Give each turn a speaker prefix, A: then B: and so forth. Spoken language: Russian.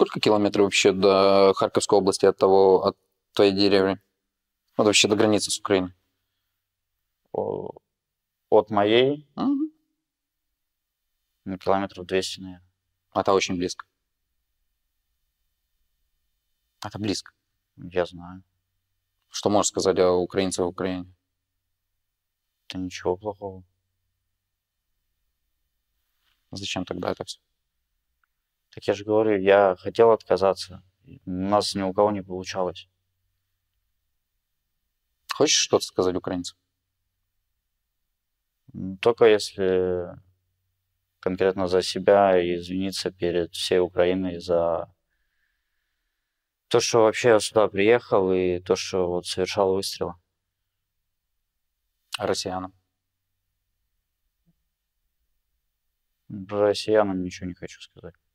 A: сколько километров вообще до Харьковской области от того, от твоей деревни? Вот вообще до границы с Украиной? От
B: моей? Угу. Ну, километров 200, наверное. А это
A: очень близко. Это а близко. Я знаю. Что можешь сказать о украинцах в Украине? Да ничего плохого. Зачем тогда это все?
B: Так я же говорю, я хотел отказаться. У нас ни у кого не получалось. Хочешь что-то сказать украинцам? Только если конкретно за себя и извиниться перед всей Украиной за то, что вообще я сюда приехал и то, что вот совершал выстрелы. А россиянам? россиянам ничего не хочу сказать.